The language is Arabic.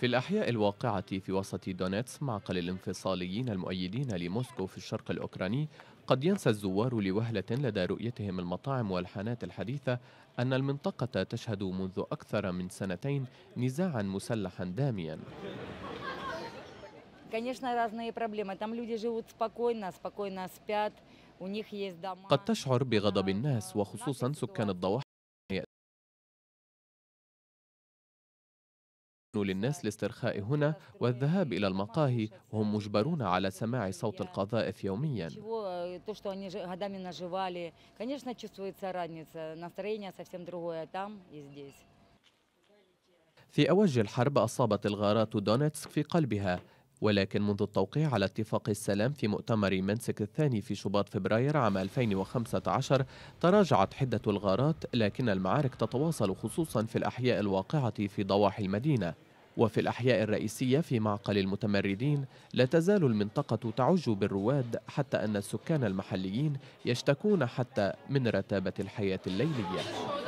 في الأحياء الواقعة في وسط دونيتس معقل الانفصاليين المؤيدين لموسكو في الشرق الأوكراني قد ينسى الزوار لوهلة لدى رؤيتهم المطاعم والحانات الحديثة أن المنطقة تشهد منذ أكثر من سنتين نزاعا مسلحا داميا قد تشعر بغضب الناس وخصوصا سكان الضواحي للناس الاسترخاء هنا والذهاب إلى المقاهي وهم مجبرون على سماع صوت القذائف يوميا э, في أوج الحرب أصابت الغارات دونيتسك في قلبها ولكن منذ التوقيع على اتفاق السلام في مؤتمر منسك الثاني في شباط فبراير عام 2015 تراجعت حدة الغارات لكن المعارك تتواصل خصوصا في الأحياء الواقعة في ضواحي المدينة وفي الأحياء الرئيسية في معقل المتمردين لا تزال المنطقة تعج بالرواد حتى أن السكان المحليين يشتكون حتى من رتابة الحياة الليلية